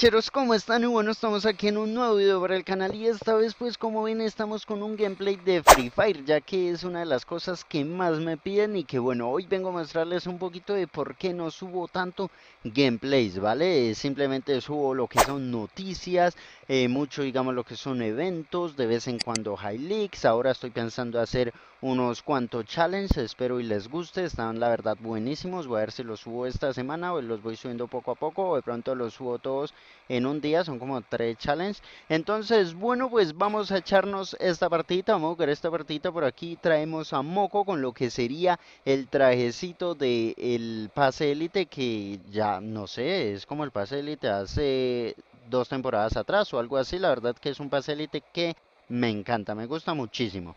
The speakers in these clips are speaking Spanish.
Cheros, ¿cómo están? Y bueno, estamos aquí en un nuevo video para el canal y esta vez pues como ven estamos con un gameplay de Free Fire ya que es una de las cosas que más me piden y que bueno, hoy vengo a mostrarles un poquito de por qué no subo tanto gameplays, ¿vale? Eh, simplemente subo lo que son noticias, eh, mucho digamos lo que son eventos, de vez en cuando high leaks, ahora estoy pensando hacer unos cuantos challenges, espero y les guste, están la verdad buenísimos, voy a ver si los subo esta semana o los voy subiendo poco a poco o de pronto los subo todos en un día, son como tres challenges. Entonces, bueno, pues vamos a echarnos esta partita vamos a jugar esta partita por aquí, traemos a Moco con lo que sería el trajecito del de pase élite que ya no sé, es como el pase élite hace dos temporadas atrás o algo así, la verdad que es un pase élite que me encanta, me gusta muchísimo.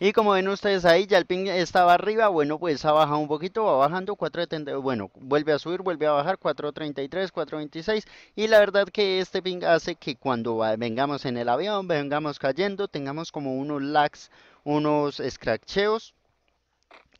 Y como ven ustedes ahí, ya el ping estaba arriba, bueno, pues ha bajado un poquito, va bajando, 4.30, bueno, vuelve a subir, vuelve a bajar, 4.33, 4.26, y la verdad que este ping hace que cuando vengamos en el avión, vengamos cayendo, tengamos como unos lags, unos scratcheos,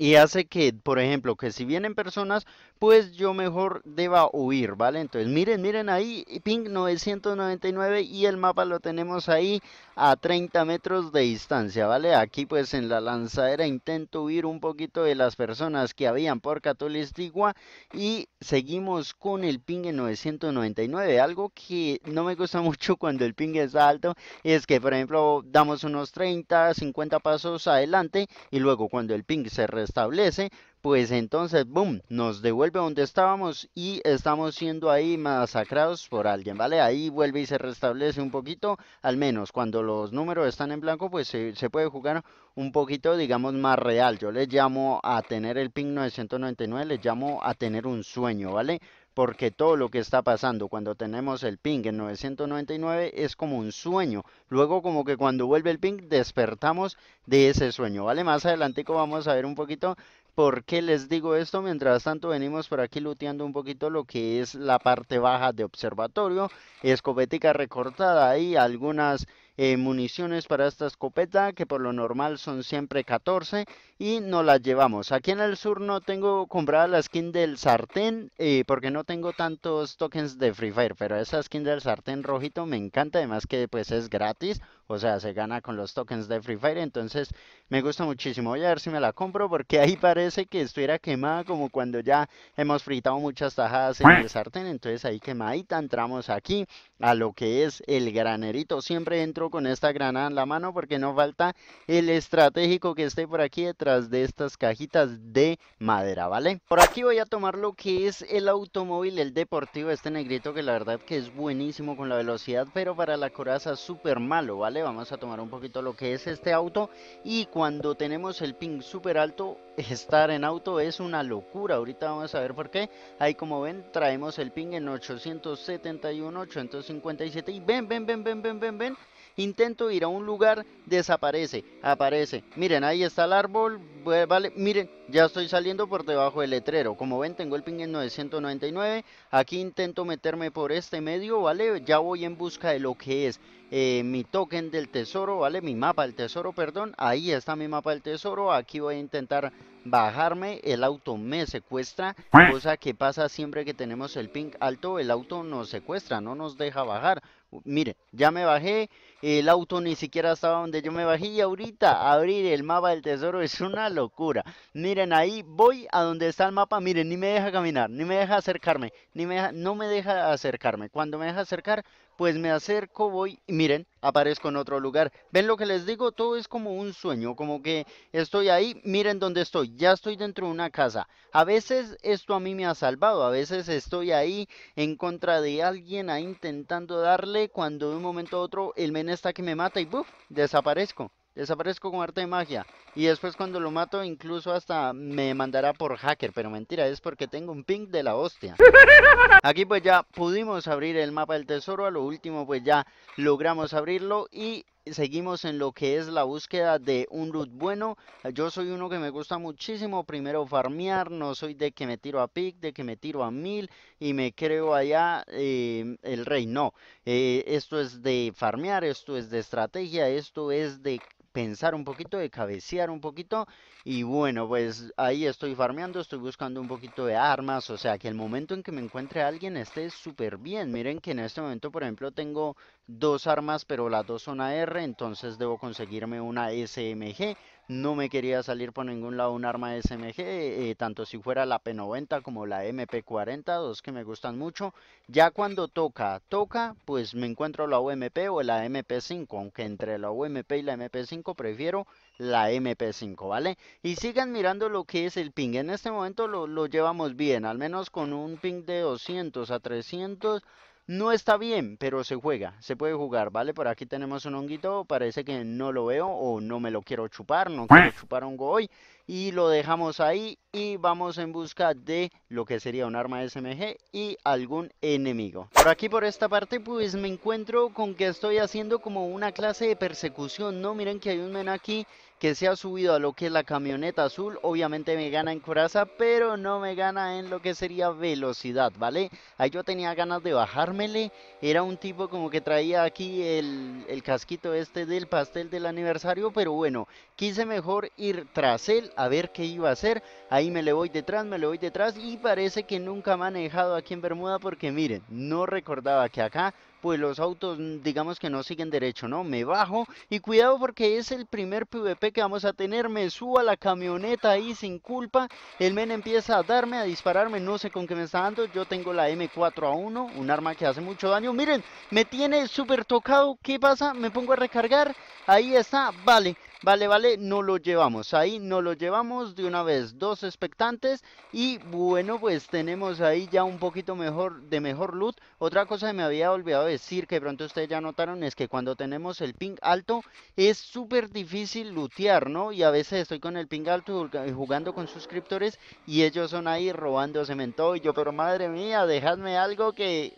y hace que, por ejemplo, que si vienen personas, pues yo mejor deba huir, ¿vale? Entonces, miren, miren ahí, ping 999 y el mapa lo tenemos ahí a 30 metros de distancia, ¿vale? Aquí pues en la lanzadera intento huir un poquito de las personas que habían por Catolistigua y seguimos con el ping en 999, algo que no me gusta mucho cuando el ping es alto, es que por ejemplo damos unos 30, 50 pasos adelante y luego cuando el ping se restablece pues entonces, boom, nos devuelve donde estábamos y estamos siendo ahí masacrados por alguien, ¿vale? Ahí vuelve y se restablece un poquito, al menos cuando los números están en blanco, pues se, puede jugar un poquito, digamos, más real. Yo le llamo a tener el ping 999, le llamo a tener un sueño, ¿vale? porque todo lo que está pasando cuando tenemos el ping en 999 es como un sueño. Luego como que cuando vuelve el ping despertamos de ese sueño, ¿vale? Más adelantico vamos a ver un poquito por qué les digo esto. Mientras tanto venimos por aquí luteando un poquito lo que es la parte baja de observatorio, Escopética recortada y algunas... Eh, municiones para esta escopeta, que por lo normal son siempre 14, y nos las llevamos. Aquí en el sur no tengo comprada la skin del sartén, eh, porque no tengo tantos tokens de Free Fire, pero esa skin del sartén rojito me encanta, además que pues es gratis, o sea, se gana con los tokens de Free Fire, entonces me gusta muchísimo. Voy a ver si me la compro, porque ahí parece que estuviera quemada como cuando ya hemos fritado muchas tajadas en el sartén, entonces ahí quemadita entramos aquí a lo que es el granerito, siempre entro con esta granada en la mano porque no falta el estratégico que esté por aquí detrás de estas cajitas de madera, ¿vale? Por aquí voy a tomar lo que es el automóvil, el deportivo, este negrito que la verdad que es buenísimo con la velocidad, pero para la coraza súper malo, ¿vale? Vamos a tomar un poquito lo que es este auto y cuando tenemos el ping súper alto, estar en auto es una locura. Ahorita vamos a ver por qué. Ahí como ven, traemos el ping en 871, 857 y ven, ven, ven, ven, ven, ven, ven intento ir a un lugar, desaparece, aparece. Miren, ahí está el árbol, vale, miren, ya estoy saliendo por debajo del letrero. Como ven, tengo el ping en 999. Aquí intento meterme por este medio, ¿vale? Ya voy en busca de lo que es eh, mi token del tesoro, ¿vale? Mi mapa del tesoro, perdón. Ahí está mi mapa del tesoro. Aquí voy a intentar bajarme, el auto me secuestra, cosa que pasa siempre que tenemos el ping alto, el auto nos secuestra, no nos deja bajar. miren ya me bajé, el auto ni siquiera estaba donde yo me bajé y ahorita abrir el mapa del tesoro es una locura. Miren, ahí voy a donde está el mapa, miren, ni me deja caminar, ni me deja acercarme, ni me no me deja acercarme. Cuando me deja acercar, pues me acerco, voy y miren, aparezco en otro lugar. ¿Ven lo que les digo? Todo es como un sueño, como que estoy ahí, miren dónde estoy, ya estoy dentro de una casa. A veces esto a mí me ha salvado, a veces estoy ahí en contra de alguien, ahí intentando darle, cuando de un momento a otro el men está que me mata y ¡buf! desaparezco desaparezco con arte de magia. Y después cuando lo mato, incluso hasta me mandará por hacker. Pero mentira, es porque tengo un ping de la hostia. Aquí pues ya pudimos abrir el mapa del tesoro. A lo último pues ya logramos abrirlo y... Seguimos en lo que es la búsqueda de un loot bueno. Yo soy uno que me gusta muchísimo. Primero farmear. No soy de que me tiro a pick, de que me tiro a mil y me creo allá eh, el rey. No. Eh, esto es de farmear, esto es de estrategia, esto es de pensar un poquito, de cabecear un poquito. Y bueno, pues ahí estoy farmeando, estoy buscando un poquito de armas. O sea, que el momento en que me encuentre alguien esté súper bien. Miren que en este momento, por ejemplo, tengo dos armas, pero las dos son AR. Entonces debo conseguirme una SMG no me quería salir por ningún lado un arma SMG, eh, tanto si fuera la P90 como la MP40, dos que me gustan mucho. Ya cuando toca, toca, pues me encuentro la UMP o la MP5, aunque entre la UMP y la MP5 prefiero la MP5, ¿vale? Y sigan mirando lo que es el ping, en este momento lo, lo llevamos bien, al menos con un ping de 200 a 300 no está bien, pero se juega, se puede jugar, ¿vale? Por aquí tenemos un honguito, parece que no lo veo o no me lo quiero chupar, no quiero chupar hongo hoy. Y lo dejamos ahí y vamos en busca de lo que sería un arma SMG y algún enemigo. Por aquí, por esta parte, pues me encuentro con que estoy haciendo como una clase de persecución, ¿no? Miren que hay un men aquí que se ha subido a lo que es la camioneta azul. Obviamente me gana en coraza, pero no me gana en lo que sería velocidad, ¿vale? Ahí yo tenía ganas de bajármele. Era un tipo como que traía aquí el, casquito este del pastel del aniversario, pero bueno, quise mejor ir tras él a ver qué iba a hacer. Ahí me le voy detrás, me le voy detrás y parece que nunca ha manejado aquí en Bermuda porque miren, no recordaba que acá pues los autos mm, digamos que no siguen derecho, ¿no? Me bajo y cuidado porque es el primer PvP que vamos a tener, me subo a la camioneta ahí sin culpa, el men empieza a darme, a dispararme, no sé con qué me está dando, yo tengo la M4A1, un arma que hace mucho daño, miren, me tiene súper tocado, ¿qué pasa? Me pongo a recargar, ahí está, vale, Vale, vale, no lo llevamos, ahí no lo llevamos de una vez, dos expectantes y bueno, pues tenemos ahí ya un poquito mejor de mejor loot. Otra cosa que me había olvidado decir, que pronto ustedes ya notaron, es que cuando tenemos el ping alto es súper difícil lootear, ¿no? Y a veces estoy con el ping alto jugando con suscriptores y ellos son ahí robando cemento y yo, pero madre mía, dejadme algo que...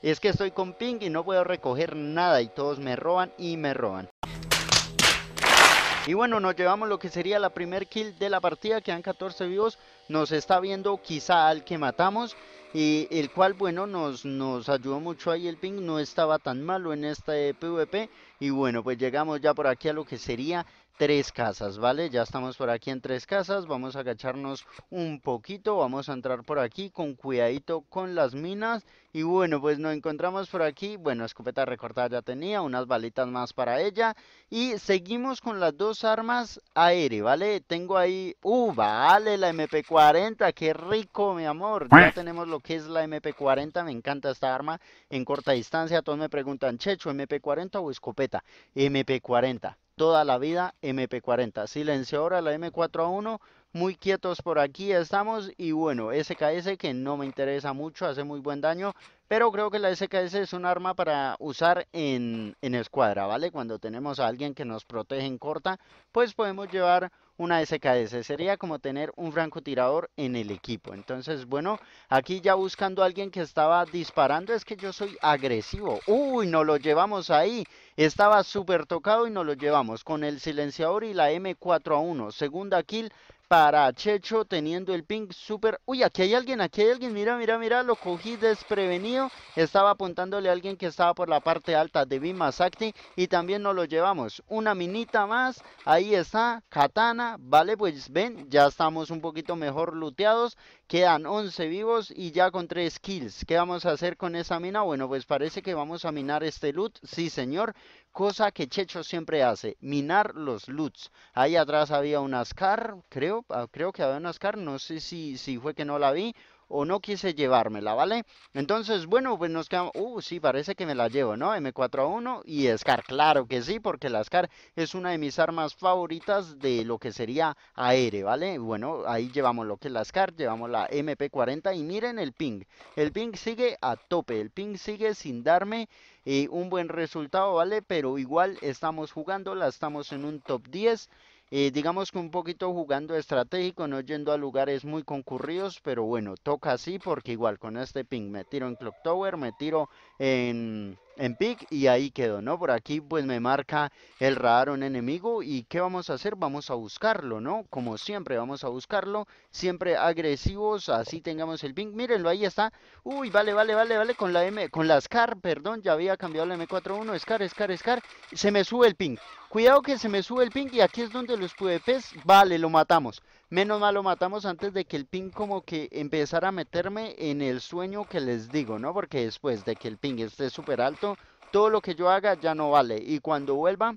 Es que estoy con ping y no puedo recoger nada y todos me roban y me roban. Y bueno, nos llevamos lo que sería la primer kill de la partida, quedan 14 vivos, nos está viendo quizá al que matamos y el cual bueno nos, nos ayudó mucho ahí el ping, no estaba tan malo en este PvP y bueno pues llegamos ya por aquí a lo que sería tres casas, ¿vale? Ya estamos por aquí en tres casas, vamos a agacharnos un poquito, vamos a entrar por aquí con cuidadito con las minas y bueno, pues nos encontramos por aquí, bueno, escopeta recortada ya tenía, unas balitas más para ella y seguimos con las dos armas aéreas, ¿vale? Tengo ahí, ¡uh, vale! La MP40, qué rico, mi amor, ya tenemos lo que es la MP40, me encanta esta arma en corta distancia, todos me preguntan, Checho, MP40 o escopeta, MP40 toda la vida MP40. Silenciadora la M4A1, muy quietos por aquí estamos y bueno, SKS que no me interesa mucho, hace muy buen daño, pero creo que la SKS es un arma para usar en, en escuadra, ¿vale? Cuando tenemos a alguien que nos protege en corta, pues podemos llevar una SKS. Sería como tener un francotirador en el equipo. Entonces, bueno, aquí ya buscando a alguien que estaba disparando. Es que yo soy agresivo. Uy, no lo llevamos ahí. Estaba súper tocado y no lo llevamos. Con el silenciador y la M4 a 1. Segunda kill para Checho teniendo el ping super... Uy, aquí hay alguien, aquí hay alguien, mira, mira, mira, lo cogí desprevenido. Estaba apuntándole a alguien que estaba por la parte alta de Bima y también nos lo llevamos. Una minita más, ahí está, Katana, vale, pues ven, ya estamos un poquito mejor luteados Quedan 11 vivos y ya con 3 kills. ¿Qué vamos a hacer con esa mina? Bueno, pues parece que vamos a minar este loot. Sí, señor. Cosa que Checho siempre hace. Minar los loots. Ahí atrás había un Ascar, creo. Ah, creo que había un Ascar. No sé si, si fue que no la vi o no quise llevármela, ¿vale? Entonces, bueno, pues nos quedamos, uh, sí, parece que me la llevo, ¿no? M4A1 y SCAR, claro que sí, porque la SCAR es una de mis armas favoritas de lo que sería aéreo, ¿vale? Bueno, ahí llevamos lo que es la SCAR, llevamos la MP40 y miren el ping, el ping sigue a tope, el ping sigue sin darme eh, un buen resultado, ¿vale? Pero igual estamos jugando, la estamos en un top 10 eh, digamos que un poquito jugando estratégico, no yendo a lugares muy concurridos, pero bueno, toca así porque igual con este ping me tiro en Clock Tower, me tiro en en pick y ahí quedó, ¿no? Por aquí pues me marca el radar un enemigo y ¿qué vamos a hacer? Vamos a buscarlo, ¿no? Como siempre vamos a buscarlo, siempre agresivos, así tengamos el ping, mírenlo, ahí está, uy, vale, vale, vale, vale, con la M, con la SCAR, perdón, ya había cambiado la M41, SCAR, SCAR, SCAR, se me sube el ping, cuidado que se me sube el ping y aquí es donde los PVPs, vale, lo matamos, Menos mal lo matamos antes de que el ping como que empezara a meterme en el sueño que les digo, ¿no? Porque después de que el ping esté súper alto, todo lo que yo haga ya no vale. Y cuando vuelva,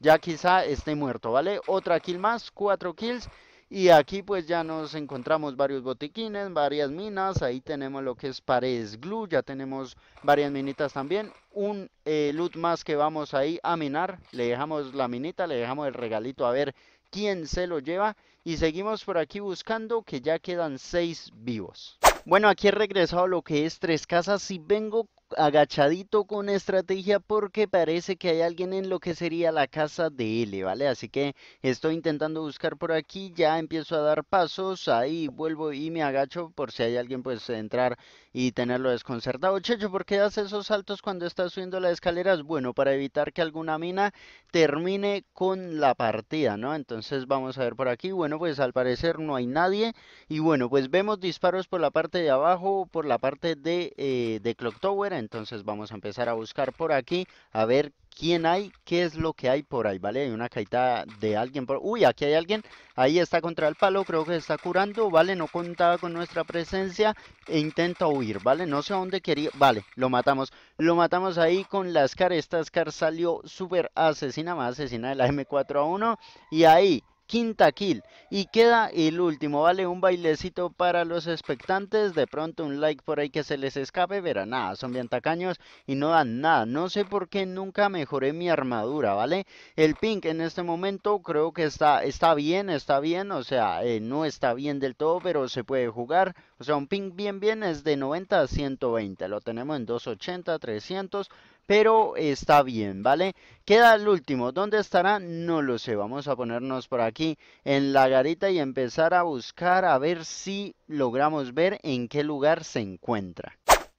ya quizá esté muerto, ¿vale? Otra kill más, cuatro kills. Y aquí pues ya nos encontramos varios botiquines, varias minas, ahí tenemos lo que es paredes glue, ya tenemos varias minitas también. Un eh, loot más que vamos ahí a minar, le dejamos la minita, le dejamos el regalito a ver quién se lo lleva. Y seguimos por aquí buscando que ya quedan seis vivos. Bueno, aquí he regresado a lo que es Tres Casas y vengo agachadito con estrategia porque parece que hay alguien en lo que sería la casa de L, ¿vale? Así que estoy intentando buscar por aquí, ya empiezo a dar pasos, ahí vuelvo y me agacho por si hay alguien pues entrar y tenerlo desconcertado. Checho, ¿por qué hace esos saltos cuando estás subiendo las escaleras? Bueno, para evitar que alguna mina termine con la partida, ¿no? Entonces vamos a ver por aquí, bueno, pues al parecer no hay nadie y bueno, pues vemos disparos por la parte de abajo, por la parte de, eh, de Clock Tower, entonces vamos a empezar a buscar por aquí, a ver quién hay, qué es lo que hay por ahí, ¿vale? Hay una caída de alguien por... Uy, aquí hay alguien, ahí está contra el palo, creo que está curando, ¿vale? No contaba con nuestra presencia e intenta huir, ¿vale? No sé a dónde quería... Vale, lo matamos, lo matamos ahí con la Scar, esta Scar salió súper asesina, más asesina de la M4A1 y ahí quinta kill y queda el último, vale un bailecito para los expectantes, de pronto un like por ahí que se les escape, verá nada, son bien tacaños y no dan nada, no sé por qué nunca mejoré mi armadura, vale, el pink en este momento creo que está, está bien, está bien, o sea, eh, no está bien del todo, pero se puede jugar, o sea, un pink bien bien es de 90 a 120, lo tenemos en 280, 300, pero está bien, ¿vale? Queda el último, ¿dónde estará? No lo sé, vamos a ponernos por aquí en la garita y empezar a buscar a ver si logramos ver en qué lugar se encuentra.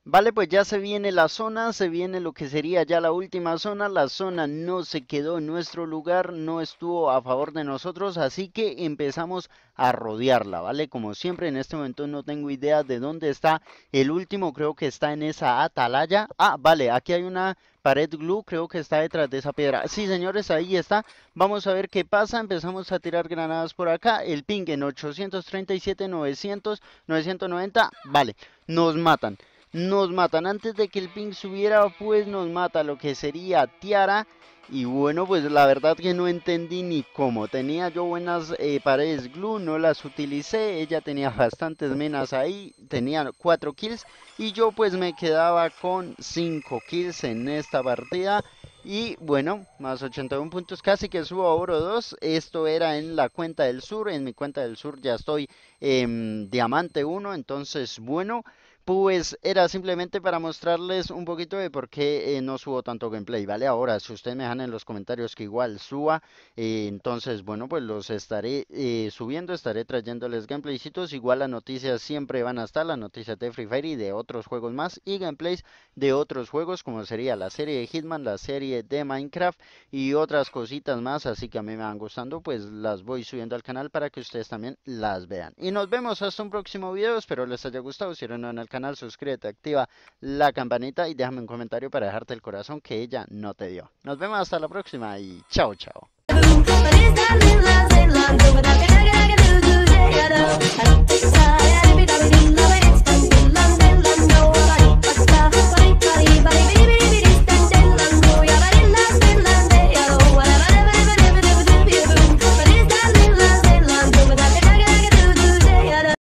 Vale, pues ya se viene la zona, se viene lo que sería ya la última zona. La zona no se quedó en nuestro lugar, no estuvo a favor de nosotros, así que empezamos a rodearla, ¿vale? Como siempre, en este momento no tengo idea de dónde está el último, creo que está en esa atalaya. Ah, vale, aquí hay una pared glue, creo que está detrás de esa piedra. Sí, señores, ahí está. Vamos a ver qué pasa, empezamos a tirar granadas por acá. El ping en 837, 900, 990, vale, nos matan nos matan. Antes de que el ping subiera, pues nos mata lo que sería Tiara. Y bueno, pues la verdad que no entendí ni cómo. Tenía yo buenas eh, paredes glue, no las utilicé. Ella tenía bastantes menas ahí, tenía 4 kills. Y yo pues me quedaba con 5 kills en esta partida. Y bueno, más 81 puntos, casi que subo a oro 2. Esto era en la cuenta del sur. En mi cuenta del sur ya estoy en diamante 1. Entonces, bueno pues era simplemente para mostrarles un poquito de por qué eh, no subo tanto gameplay, ¿vale? Ahora, si ustedes me dejan en los comentarios que igual suba, eh, entonces, bueno, pues los estaré eh, subiendo, estaré trayéndoles gameplaycitos, igual las noticias siempre van a estar, las noticias de Free Fire y de otros juegos más, y gameplays de otros juegos, como sería la serie de Hitman, la serie de Minecraft y otras cositas más, así que a mí me van gustando, pues las voy subiendo al canal para que ustedes también las vean. Y nos vemos hasta un próximo video, espero les haya gustado, si no en el canal, suscríbete, activa la campanita y déjame un comentario para dejarte el corazón que ella no te dio. Nos vemos hasta la próxima y chao, chao.